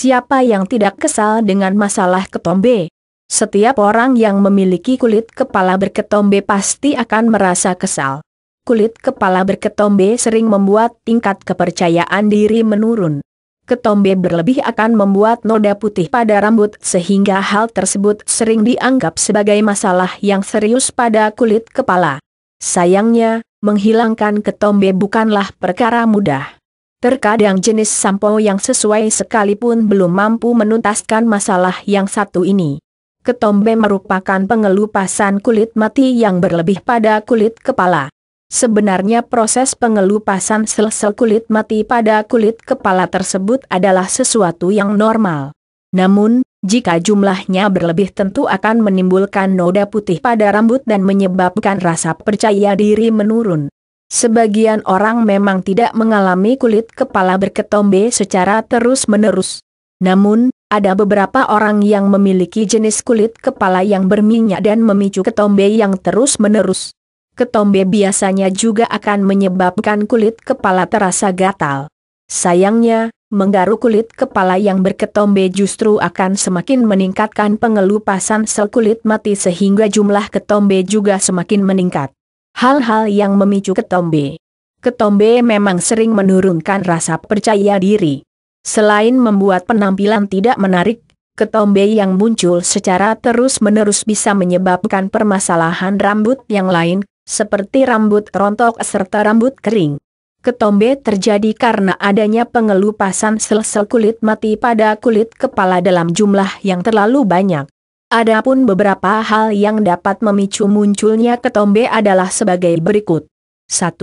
Siapa yang tidak kesal dengan masalah ketombe? Setiap orang yang memiliki kulit kepala berketombe pasti akan merasa kesal. Kulit kepala berketombe sering membuat tingkat kepercayaan diri menurun. Ketombe berlebih akan membuat noda putih pada rambut sehingga hal tersebut sering dianggap sebagai masalah yang serius pada kulit kepala. Sayangnya, menghilangkan ketombe bukanlah perkara mudah. Terkadang jenis sampo yang sesuai sekalipun belum mampu menuntaskan masalah yang satu ini. Ketombe merupakan pengelupasan kulit mati yang berlebih pada kulit kepala. Sebenarnya proses pengelupasan sel-sel kulit mati pada kulit kepala tersebut adalah sesuatu yang normal. Namun, jika jumlahnya berlebih tentu akan menimbulkan noda putih pada rambut dan menyebabkan rasa percaya diri menurun. Sebagian orang memang tidak mengalami kulit kepala berketombe secara terus-menerus. Namun, ada beberapa orang yang memiliki jenis kulit kepala yang berminyak dan memicu ketombe yang terus-menerus. Ketombe biasanya juga akan menyebabkan kulit kepala terasa gatal. Sayangnya, menggaruk kulit kepala yang berketombe justru akan semakin meningkatkan pengelupasan sel kulit mati sehingga jumlah ketombe juga semakin meningkat. Hal-hal yang memicu ketombe. Ketombe memang sering menurunkan rasa percaya diri. Selain membuat penampilan tidak menarik, ketombe yang muncul secara terus-menerus bisa menyebabkan permasalahan rambut yang lain, seperti rambut rontok serta rambut kering. Ketombe terjadi karena adanya pengelupasan sel-sel kulit mati pada kulit kepala dalam jumlah yang terlalu banyak. Adapun beberapa hal yang dapat memicu munculnya ketombe adalah sebagai berikut. 1.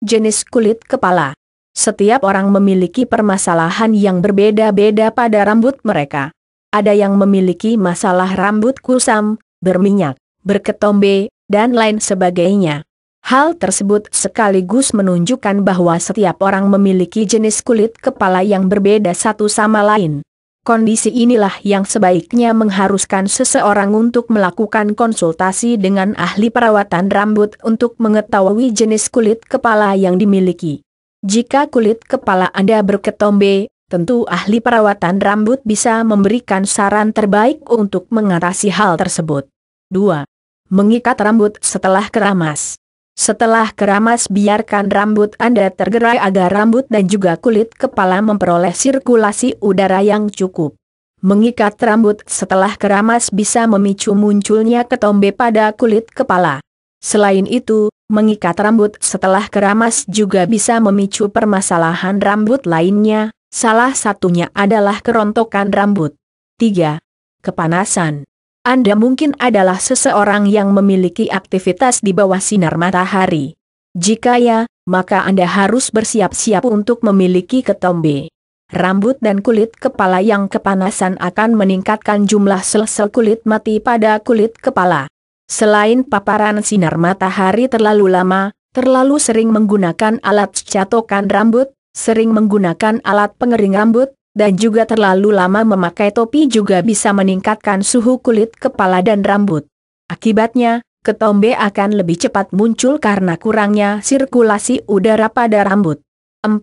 Jenis kulit kepala. Setiap orang memiliki permasalahan yang berbeda-beda pada rambut mereka. Ada yang memiliki masalah rambut kusam, berminyak, berketombe, dan lain sebagainya. Hal tersebut sekaligus menunjukkan bahwa setiap orang memiliki jenis kulit kepala yang berbeda satu sama lain. Kondisi inilah yang sebaiknya mengharuskan seseorang untuk melakukan konsultasi dengan ahli perawatan rambut untuk mengetahui jenis kulit kepala yang dimiliki. Jika kulit kepala Anda berketombe, tentu ahli perawatan rambut bisa memberikan saran terbaik untuk mengatasi hal tersebut. 2. Mengikat rambut setelah keramas. Setelah keramas biarkan rambut Anda tergerai agar rambut dan juga kulit kepala memperoleh sirkulasi udara yang cukup. Mengikat rambut setelah keramas bisa memicu munculnya ketombe pada kulit kepala. Selain itu, mengikat rambut setelah keramas juga bisa memicu permasalahan rambut lainnya, salah satunya adalah kerontokan rambut. 3. Kepanasan anda mungkin adalah seseorang yang memiliki aktivitas di bawah sinar matahari. Jika ya, maka Anda harus bersiap-siap untuk memiliki ketombe. Rambut dan kulit kepala yang kepanasan akan meningkatkan jumlah sel-sel kulit mati pada kulit kepala. Selain paparan sinar matahari terlalu lama, terlalu sering menggunakan alat catokan rambut, sering menggunakan alat pengering rambut, dan juga terlalu lama memakai topi juga bisa meningkatkan suhu kulit kepala dan rambut. Akibatnya, ketombe akan lebih cepat muncul karena kurangnya sirkulasi udara pada rambut. 4.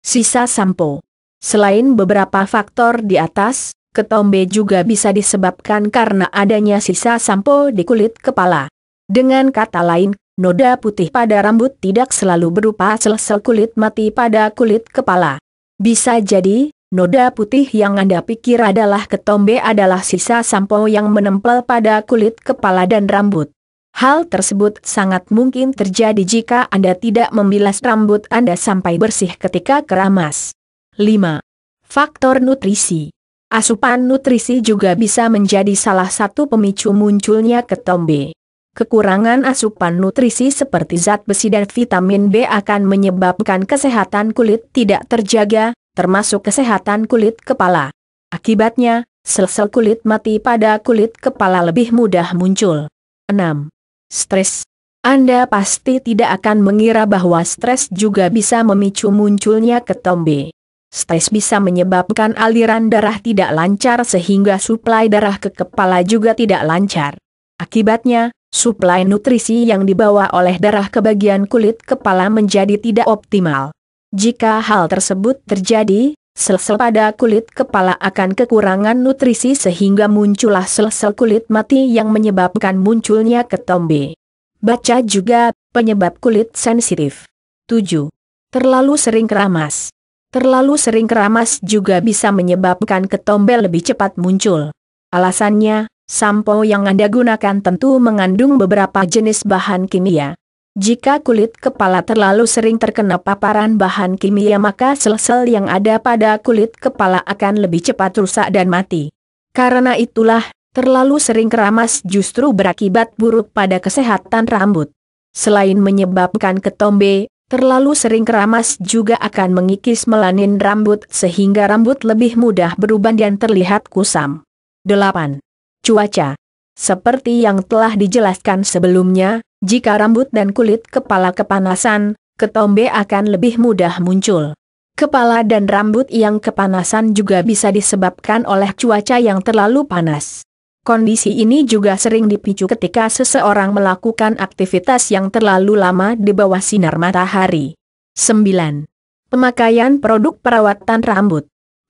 Sisa sampo Selain beberapa faktor di atas, ketombe juga bisa disebabkan karena adanya sisa sampo di kulit kepala. Dengan kata lain, noda putih pada rambut tidak selalu berupa sel-sel kulit mati pada kulit kepala. Bisa jadi, Noda putih yang Anda pikir adalah ketombe adalah sisa sampo yang menempel pada kulit kepala dan rambut. Hal tersebut sangat mungkin terjadi jika Anda tidak membilas rambut Anda sampai bersih ketika keramas. 5. Faktor nutrisi Asupan nutrisi juga bisa menjadi salah satu pemicu munculnya ketombe. Kekurangan asupan nutrisi seperti zat besi dan vitamin B akan menyebabkan kesehatan kulit tidak terjaga, termasuk kesehatan kulit kepala. Akibatnya, sel-sel kulit mati pada kulit kepala lebih mudah muncul. 6. Stres Anda pasti tidak akan mengira bahwa stres juga bisa memicu munculnya ketombe. Stres bisa menyebabkan aliran darah tidak lancar sehingga suplai darah ke kepala juga tidak lancar. Akibatnya, suplai nutrisi yang dibawa oleh darah ke bagian kulit kepala menjadi tidak optimal. Jika hal tersebut terjadi, sel-sel pada kulit kepala akan kekurangan nutrisi sehingga muncullah sel-sel kulit mati yang menyebabkan munculnya ketombe. Baca juga, penyebab kulit sensitif. 7. Terlalu sering keramas. Terlalu sering keramas juga bisa menyebabkan ketombe lebih cepat muncul. Alasannya, sampo yang Anda gunakan tentu mengandung beberapa jenis bahan kimia. Jika kulit kepala terlalu sering terkena paparan bahan kimia maka sel-sel yang ada pada kulit kepala akan lebih cepat rusak dan mati. Karena itulah, terlalu sering keramas justru berakibat buruk pada kesehatan rambut. Selain menyebabkan ketombe, terlalu sering keramas juga akan mengikis melanin rambut sehingga rambut lebih mudah beruban dan terlihat kusam. 8. Cuaca seperti yang telah dijelaskan sebelumnya, jika rambut dan kulit kepala kepanasan, ketombe akan lebih mudah muncul. Kepala dan rambut yang kepanasan juga bisa disebabkan oleh cuaca yang terlalu panas. Kondisi ini juga sering dipicu ketika seseorang melakukan aktivitas yang terlalu lama di bawah sinar matahari. 9. Pemakaian produk perawatan rambut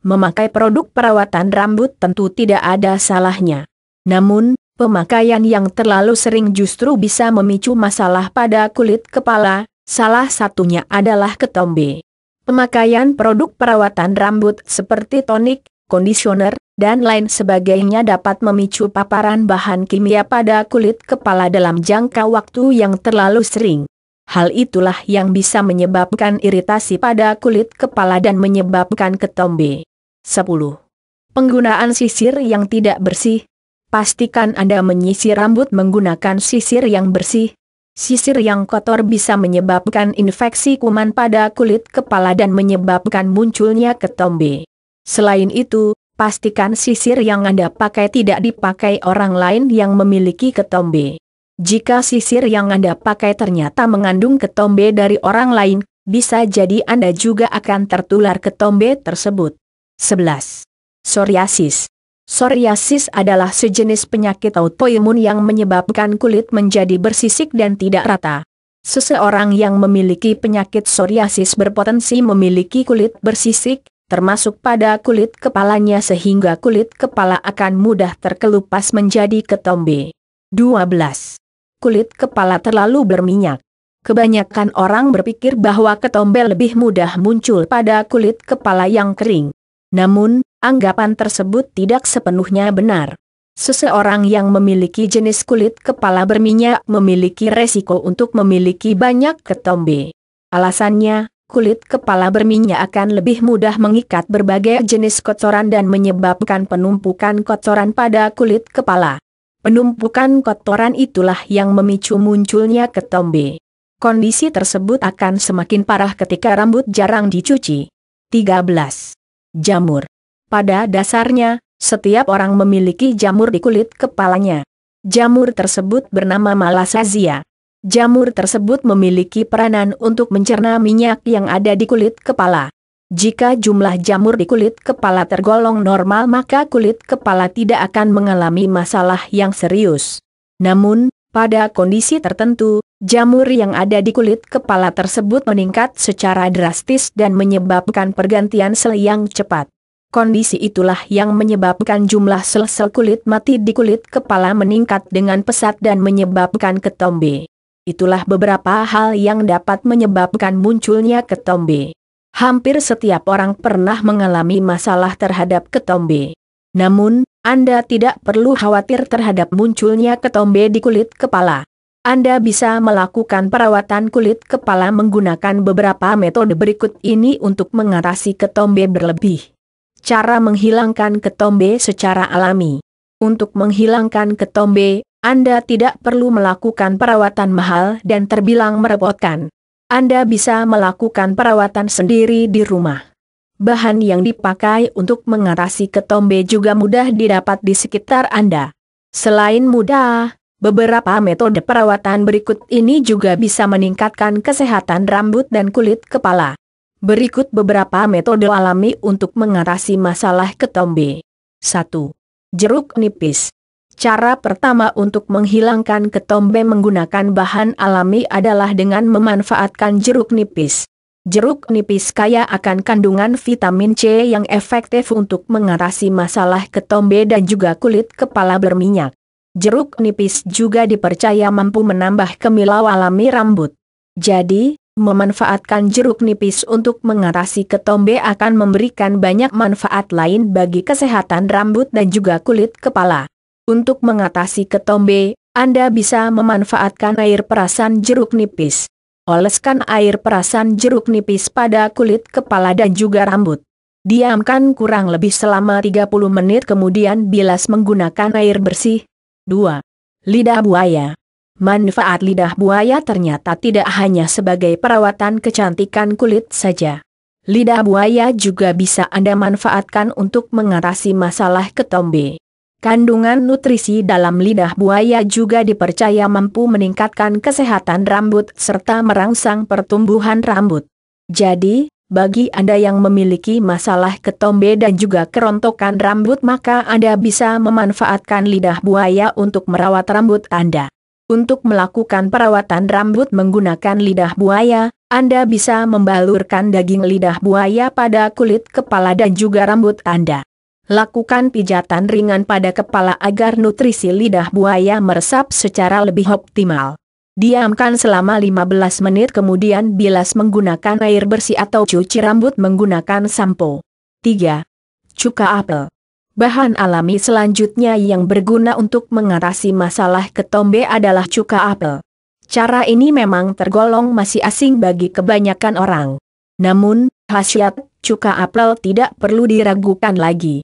Memakai produk perawatan rambut tentu tidak ada salahnya. Namun, Pemakaian yang terlalu sering justru bisa memicu masalah pada kulit kepala, salah satunya adalah ketombe. Pemakaian produk perawatan rambut seperti tonik, kondisioner, dan lain sebagainya dapat memicu paparan bahan kimia pada kulit kepala dalam jangka waktu yang terlalu sering. Hal itulah yang bisa menyebabkan iritasi pada kulit kepala dan menyebabkan ketombe. 10. Penggunaan sisir yang tidak bersih pastikan Anda menyisir rambut menggunakan sisir yang bersih. Sisir yang kotor bisa menyebabkan infeksi kuman pada kulit kepala dan menyebabkan munculnya ketombe. Selain itu, pastikan sisir yang Anda pakai tidak dipakai orang lain yang memiliki ketombe. Jika sisir yang Anda pakai ternyata mengandung ketombe dari orang lain, bisa jadi Anda juga akan tertular ketombe tersebut. 11. Psoriasis Psoriasis adalah sejenis penyakit autoimun yang menyebabkan kulit menjadi bersisik dan tidak rata. Seseorang yang memiliki penyakit psoriasis berpotensi memiliki kulit bersisik, termasuk pada kulit kepalanya sehingga kulit kepala akan mudah terkelupas menjadi ketombe. 12. Kulit kepala terlalu berminyak. Kebanyakan orang berpikir bahwa ketombe lebih mudah muncul pada kulit kepala yang kering. Namun, Anggapan tersebut tidak sepenuhnya benar. Seseorang yang memiliki jenis kulit kepala berminyak memiliki resiko untuk memiliki banyak ketombe. Alasannya, kulit kepala berminyak akan lebih mudah mengikat berbagai jenis kotoran dan menyebabkan penumpukan kotoran pada kulit kepala. Penumpukan kotoran itulah yang memicu munculnya ketombe. Kondisi tersebut akan semakin parah ketika rambut jarang dicuci. 13. Jamur pada dasarnya, setiap orang memiliki jamur di kulit kepalanya. Jamur tersebut bernama malasazia. Jamur tersebut memiliki peranan untuk mencerna minyak yang ada di kulit kepala. Jika jumlah jamur di kulit kepala tergolong normal maka kulit kepala tidak akan mengalami masalah yang serius. Namun, pada kondisi tertentu, jamur yang ada di kulit kepala tersebut meningkat secara drastis dan menyebabkan pergantian sel yang cepat. Kondisi itulah yang menyebabkan jumlah sel-sel kulit mati di kulit kepala meningkat dengan pesat dan menyebabkan ketombe. Itulah beberapa hal yang dapat menyebabkan munculnya ketombe. Hampir setiap orang pernah mengalami masalah terhadap ketombe. Namun, Anda tidak perlu khawatir terhadap munculnya ketombe di kulit kepala. Anda bisa melakukan perawatan kulit kepala menggunakan beberapa metode berikut ini untuk mengatasi ketombe berlebih. Cara menghilangkan ketombe secara alami. Untuk menghilangkan ketombe, Anda tidak perlu melakukan perawatan mahal dan terbilang merepotkan. Anda bisa melakukan perawatan sendiri di rumah. Bahan yang dipakai untuk mengatasi ketombe juga mudah didapat di sekitar Anda. Selain mudah, beberapa metode perawatan berikut ini juga bisa meningkatkan kesehatan rambut dan kulit kepala. Berikut beberapa metode alami untuk mengatasi masalah ketombe. 1. Jeruk nipis. Cara pertama untuk menghilangkan ketombe menggunakan bahan alami adalah dengan memanfaatkan jeruk nipis. Jeruk nipis kaya akan kandungan vitamin C yang efektif untuk mengatasi masalah ketombe dan juga kulit kepala berminyak. Jeruk nipis juga dipercaya mampu menambah kemilau alami rambut. Jadi, memanfaatkan jeruk nipis untuk mengatasi ketombe akan memberikan banyak manfaat lain bagi kesehatan rambut dan juga kulit kepala. Untuk mengatasi ketombe, Anda bisa memanfaatkan air perasan jeruk nipis. Oleskan air perasan jeruk nipis pada kulit kepala dan juga rambut. Diamkan kurang lebih selama 30 menit kemudian bilas menggunakan air bersih. 2. Lidah buaya Manfaat lidah buaya ternyata tidak hanya sebagai perawatan kecantikan kulit saja. Lidah buaya juga bisa Anda manfaatkan untuk mengatasi masalah ketombe. Kandungan nutrisi dalam lidah buaya juga dipercaya mampu meningkatkan kesehatan rambut serta merangsang pertumbuhan rambut. Jadi, bagi Anda yang memiliki masalah ketombe dan juga kerontokan rambut maka Anda bisa memanfaatkan lidah buaya untuk merawat rambut Anda. Untuk melakukan perawatan rambut menggunakan lidah buaya, Anda bisa membalurkan daging lidah buaya pada kulit kepala dan juga rambut Anda. Lakukan pijatan ringan pada kepala agar nutrisi lidah buaya meresap secara lebih optimal. Diamkan selama 15 menit kemudian bilas menggunakan air bersih atau cuci rambut menggunakan sampo. 3. Cuka apel Bahan alami selanjutnya yang berguna untuk mengatasi masalah ketombe adalah cuka apel. Cara ini memang tergolong masih asing bagi kebanyakan orang. Namun, khasiat cuka apel tidak perlu diragukan lagi.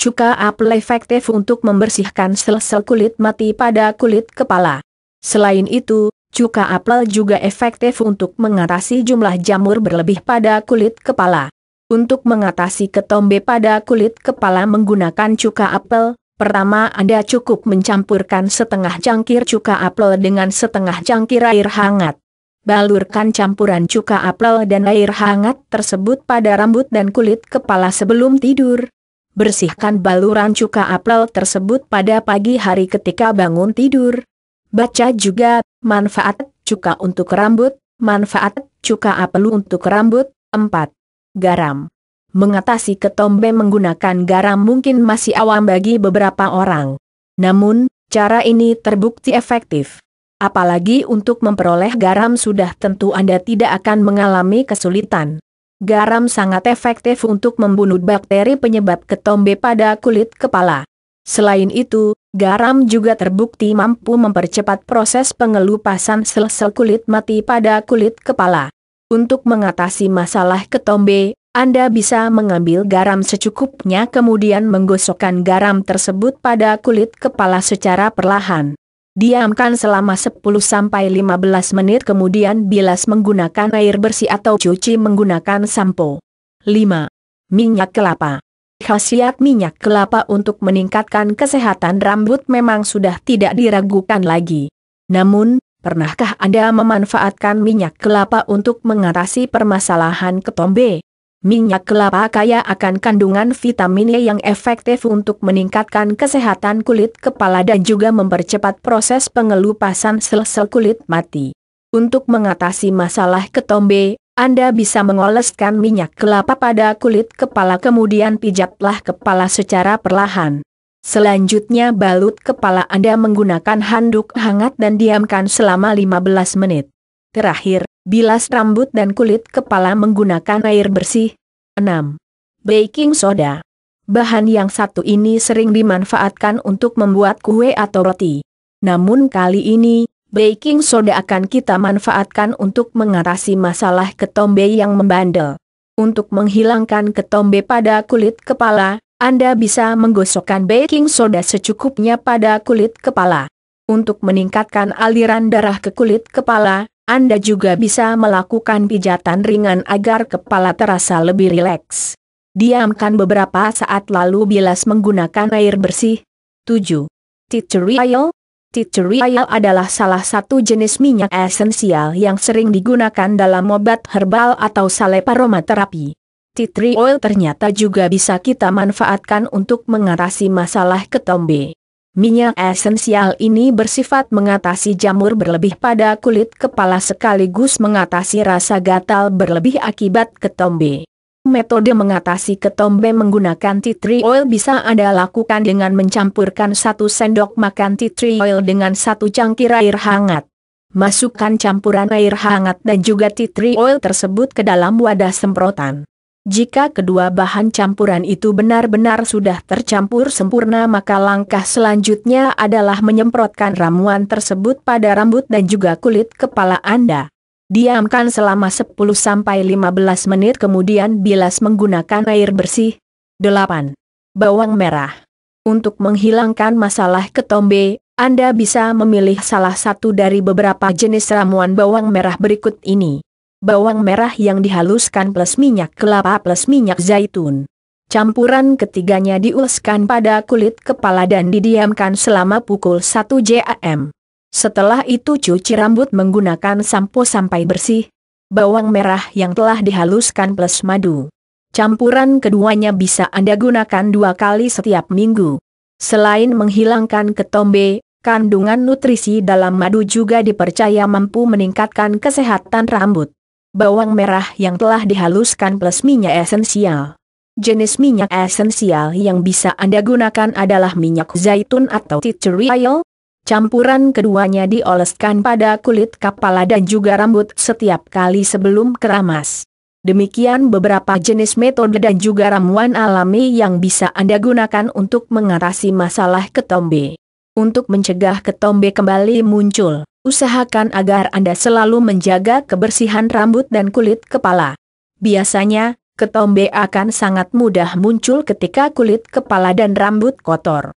Cuka apel efektif untuk membersihkan sel-sel kulit mati pada kulit kepala. Selain itu, cuka apel juga efektif untuk mengatasi jumlah jamur berlebih pada kulit kepala. Untuk mengatasi ketombe pada kulit kepala menggunakan cuka apel, pertama Anda cukup mencampurkan setengah cangkir cuka apel dengan setengah cangkir air hangat. Balurkan campuran cuka apel dan air hangat tersebut pada rambut dan kulit kepala sebelum tidur. Bersihkan baluran cuka apel tersebut pada pagi hari ketika bangun tidur. Baca juga manfaat cuka untuk rambut, manfaat cuka apel untuk rambut, 4 garam. Mengatasi ketombe menggunakan garam mungkin masih awam bagi beberapa orang. Namun, cara ini terbukti efektif. Apalagi untuk memperoleh garam sudah tentu Anda tidak akan mengalami kesulitan. Garam sangat efektif untuk membunuh bakteri penyebab ketombe pada kulit kepala. Selain itu, garam juga terbukti mampu mempercepat proses pengelupasan sel-sel kulit mati pada kulit kepala. Untuk mengatasi masalah ketombe, Anda bisa mengambil garam secukupnya kemudian menggosokkan garam tersebut pada kulit kepala secara perlahan. Diamkan selama 10-15 menit kemudian bilas menggunakan air bersih atau cuci menggunakan sampo. 5. Minyak kelapa Khasiat minyak kelapa untuk meningkatkan kesehatan rambut memang sudah tidak diragukan lagi. Namun, Pernahkah Anda memanfaatkan minyak kelapa untuk mengatasi permasalahan ketombe? Minyak kelapa kaya akan kandungan vitamin E yang efektif untuk meningkatkan kesehatan kulit kepala dan juga mempercepat proses pengelupasan sel-sel kulit mati. Untuk mengatasi masalah ketombe, Anda bisa mengoleskan minyak kelapa pada kulit kepala kemudian pijatlah kepala secara perlahan. Selanjutnya balut kepala Anda menggunakan handuk hangat dan diamkan selama 15 menit. Terakhir, bilas rambut dan kulit kepala menggunakan air bersih. 6. Baking soda. Bahan yang satu ini sering dimanfaatkan untuk membuat kue atau roti. Namun kali ini, baking soda akan kita manfaatkan untuk mengatasi masalah ketombe yang membandel. Untuk menghilangkan ketombe pada kulit kepala, anda bisa menggosokkan baking soda secukupnya pada kulit kepala. Untuk meningkatkan aliran darah ke kulit kepala, Anda juga bisa melakukan pijatan ringan agar kepala terasa lebih rileks. Diamkan beberapa saat lalu bilas menggunakan air bersih. 7. tree oil adalah salah satu jenis minyak esensial yang sering digunakan dalam obat herbal atau sale aromaterapi. Tea tree oil ternyata juga bisa kita manfaatkan untuk mengatasi masalah ketombe. Minyak esensial ini bersifat mengatasi jamur berlebih pada kulit kepala sekaligus mengatasi rasa gatal berlebih akibat ketombe. Metode mengatasi ketombe menggunakan tea tree oil bisa Anda lakukan dengan mencampurkan satu sendok makan tea tree oil dengan satu cangkir air hangat. Masukkan campuran air hangat dan juga tea tree oil tersebut ke dalam wadah semprotan. Jika kedua bahan campuran itu benar-benar sudah tercampur sempurna maka langkah selanjutnya adalah menyemprotkan ramuan tersebut pada rambut dan juga kulit kepala Anda. Diamkan selama 10-15 menit kemudian bilas menggunakan air bersih. 8. Bawang merah. Untuk menghilangkan masalah ketombe, Anda bisa memilih salah satu dari beberapa jenis ramuan bawang merah berikut ini bawang merah yang dihaluskan plus minyak kelapa plus minyak zaitun. Campuran ketiganya diuleskan pada kulit kepala dan didiamkan selama pukul 1 JAM. Setelah itu cuci rambut menggunakan sampo sampai bersih, bawang merah yang telah dihaluskan plus madu. Campuran keduanya bisa Anda gunakan dua kali setiap minggu. Selain menghilangkan ketombe, kandungan nutrisi dalam madu juga dipercaya mampu meningkatkan kesehatan rambut bawang merah yang telah dihaluskan plus minyak esensial. Jenis minyak esensial yang bisa Anda gunakan adalah minyak zaitun atau tea tree oil. Campuran keduanya dioleskan pada kulit kepala dan juga rambut setiap kali sebelum keramas. Demikian beberapa jenis metode dan juga ramuan alami yang bisa Anda gunakan untuk mengatasi masalah ketombe. Untuk mencegah ketombe kembali muncul, Usahakan agar Anda selalu menjaga kebersihan rambut dan kulit kepala. Biasanya, ketombe akan sangat mudah muncul ketika kulit kepala dan rambut kotor.